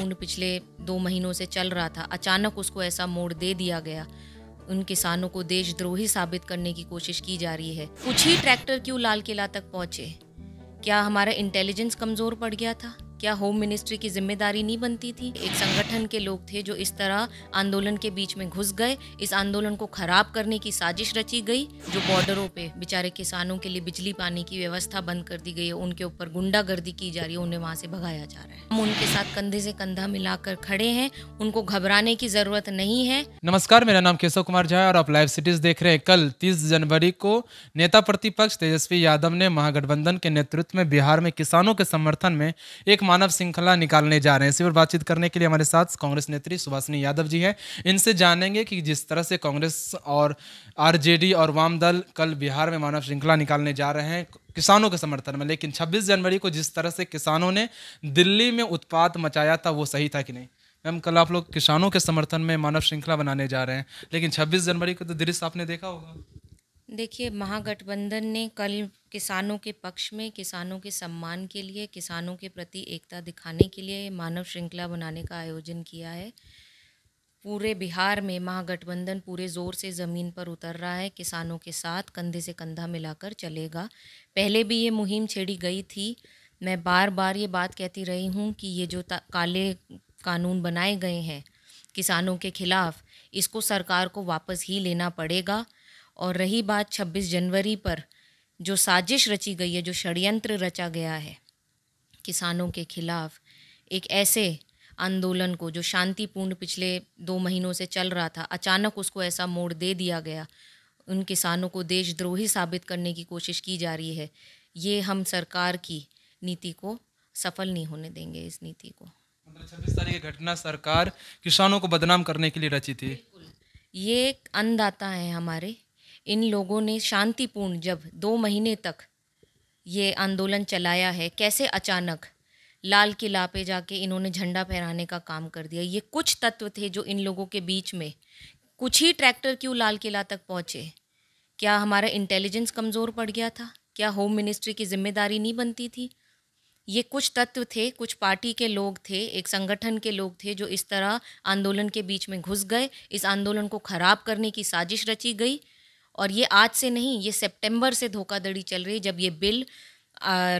कुंड पिछले दो महीनों से चल रहा था अचानक उसको ऐसा मोड़ दे दिया गया उन किसानों को देशद्रोही साबित करने की कोशिश की जा रही है कुछ ही ट्रैक्टर क्यों लाल किला तक पहुंचे क्या हमारा इंटेलिजेंस कमज़ोर पड़ गया था क्या होम मिनिस्ट्री की जिम्मेदारी नहीं बनती थी एक संगठन के लोग थे जो इस तरह आंदोलन के बीच में घुस गए इस आंदोलन को खराब करने की साजिश रची गई जो बॉर्डरों पे बेचारे किसानों के लिए बिजली पानी की व्यवस्था बंद कर दी गई है उनके ऊपर गुंडागर्दी की जा रही है उन्हें वहाँ से भगाया जा रहा है हम उनके साथ कंधे से कंधा मिलाकर खड़े हैं उनको घबराने की जरूरत नहीं है नमस्कार मेरा नाम केशव कुमार झा और आप लाइव सिटीज देख रहे हैं कल तीस जनवरी को नेता प्रतिपक्ष तेजस्वी यादव ने महागठबंधन के नेतृत्व में बिहार में किसानों के समर्थन में एक मानव श्रृंखला निकालने जा रहे हैं इसी पर बातचीत करने के लिए हमारे साथ कांग्रेस नेत्री सुभाषिनी यादव जी हैं इनसे जानेंगे कि जिस तरह से कांग्रेस और आरजेडी और वाम दल कल बिहार में मानव श्रृंखला निकालने जा रहे हैं किसानों के समर्थन में लेकिन छब्बीस जनवरी को जिस तरह से किसानों ने दिल्ली में उत्पाद मचाया था वो सही था कि नहीं मैम कल आप लोग किसानों के समर्थन में मानव श्रृंखला बनाने जा रहे हैं लेकिन 26 जनवरी को तो दृश्य आपने देखा होगा देखिए महागठबंधन ने कल किसानों के पक्ष में किसानों के सम्मान के लिए किसानों के प्रति एकता दिखाने के लिए मानव श्रृंखला बनाने का आयोजन किया है पूरे बिहार में महागठबंधन पूरे ज़ोर से ज़मीन पर उतर रहा है किसानों के साथ कंधे से कंधा मिलाकर चलेगा पहले भी ये मुहिम छेड़ी गई थी मैं बार बार ये बात कहती रही हूँ कि ये जो काले कानून बनाए गए हैं किसानों के खिलाफ इसको सरकार को वापस ही लेना पड़ेगा और रही बात 26 जनवरी पर जो साजिश रची गई है जो षडयंत्र रचा गया है किसानों के खिलाफ एक ऐसे आंदोलन को जो शांतिपूर्ण पिछले दो महीनों से चल रहा था अचानक उसको ऐसा मोड़ दे दिया गया उन किसानों को देशद्रोही साबित करने की कोशिश की जा रही है ये हम सरकार की नीति को सफल नहीं होने देंगे इस नीति को छब्बीस तारीख की घटना सरकार किसानों को बदनाम करने के लिए रची थी ये एक अंदाता है हमारे इन लोगों ने शांतिपूर्ण जब दो महीने तक ये आंदोलन चलाया है कैसे अचानक लाल किला पे जाके इन्होंने झंडा फहराने का काम कर दिया ये कुछ तत्व थे जो इन लोगों के बीच में कुछ ही ट्रैक्टर क्यों लाल किला तक पहुँचे क्या हमारा इंटेलिजेंस कमज़ोर पड़ गया था क्या होम मिनिस्ट्री की जिम्मेदारी नहीं बनती थी ये कुछ तत्व थे कुछ पार्टी के लोग थे एक संगठन के लोग थे जो इस तरह आंदोलन के बीच में घुस गए इस आंदोलन को ख़राब करने की साजिश रची गई और ये आज से नहीं ये सितंबर से धोखाधड़ी चल रही जब ये बिल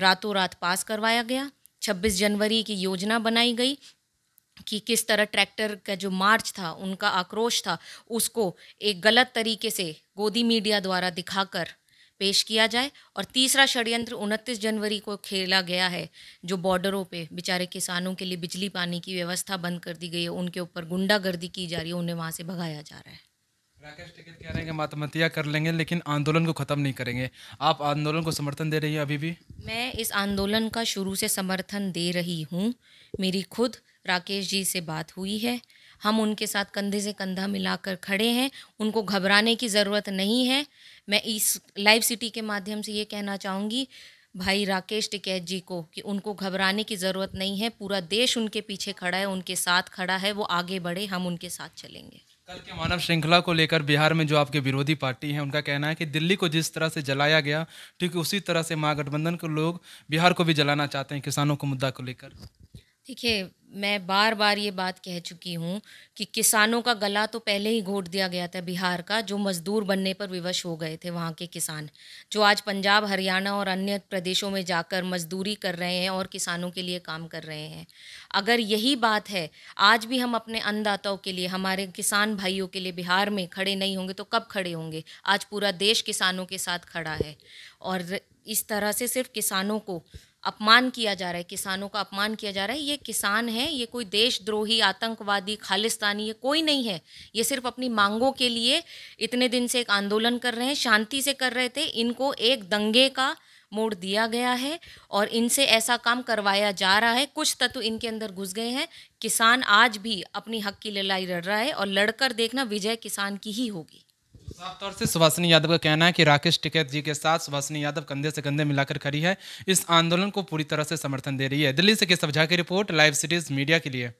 रातों रात पास करवाया गया 26 जनवरी की योजना बनाई गई कि किस तरह ट्रैक्टर का जो मार्च था उनका आक्रोश था उसको एक गलत तरीके से गोदी मीडिया द्वारा दिखाकर पेश किया जाए और तीसरा षडयंत्र 29 जनवरी को खेला गया है जो बॉर्डरों पे बेचारे किसानों के लिए बिजली पानी की व्यवस्था बंद कर दी गई है उनके ऊपर गुंडागर्दी की जा रही है उन्हें वहाँ से भगाया जा रहा है राकेश टिकट कह रहे हैं कि मातमतिया कर लेंगे लेकिन आंदोलन को ख़त्म नहीं करेंगे आप आंदोलन को समर्थन दे रही है अभी भी मैं इस आंदोलन का शुरू से समर्थन दे रही हूँ मेरी खुद राकेश जी से बात हुई है हम उनके साथ कंधे से कंधा मिलाकर खड़े हैं उनको घबराने की ज़रूरत नहीं है मैं इस लाइव सिटी के माध्यम से ये कहना चाहूँगी भाई राकेश टिकैत जी को कि उनको घबराने की ज़रूरत नहीं है पूरा देश उनके पीछे खड़ा है उनके साथ खड़ा है वो आगे बढ़े हम उनके साथ चलेंगे कल के मानव श्रृंखला को लेकर बिहार में जो आपके विरोधी पार्टी हैं उनका कहना है कि दिल्ली को जिस तरह से जलाया गया ठीक उसी तरह से महागठबंधन के लोग बिहार को भी जलाना चाहते हैं किसानों को मुद्दा को लेकर देखिए मैं बार बार ये बात कह चुकी हूँ कि किसानों का गला तो पहले ही घोट दिया गया था बिहार का जो मजदूर बनने पर विवश हो गए थे वहाँ के किसान जो आज पंजाब हरियाणा और अन्य प्रदेशों में जाकर मजदूरी कर रहे हैं और किसानों के लिए काम कर रहे हैं अगर यही बात है आज भी हम अपने अन्नदाताओं के लिए हमारे किसान भाइयों के लिए बिहार में खड़े नहीं होंगे तो कब खड़े होंगे आज पूरा देश किसानों के साथ खड़ा है और इस तरह से सिर्फ किसानों को अपमान किया जा रहा है किसानों का अपमान किया जा रहा है ये किसान है ये कोई देशद्रोही आतंकवादी खालिस्तानी ये कोई नहीं है ये सिर्फ अपनी मांगों के लिए इतने दिन से एक आंदोलन कर रहे हैं शांति से कर रहे थे इनको एक दंगे का मोड़ दिया गया है और इनसे ऐसा काम करवाया जा रहा है कुछ तत्व इनके अंदर घुस गए हैं किसान आज भी अपनी हक की लड़ाई लड़ रहा है और लड़कर देखना विजय किसान की ही होगी साफ तौर से सुभाषिनी यादव का कहना है कि राकेश टिकैत जी के साथ सुभाषिनी यादव कंधे से कंधे मिलाकर खड़ी है इस आंदोलन को पूरी तरह से समर्थन दे रही है दिल्ली से केशव झा की रिपोर्ट लाइव सिटीज मीडिया के लिए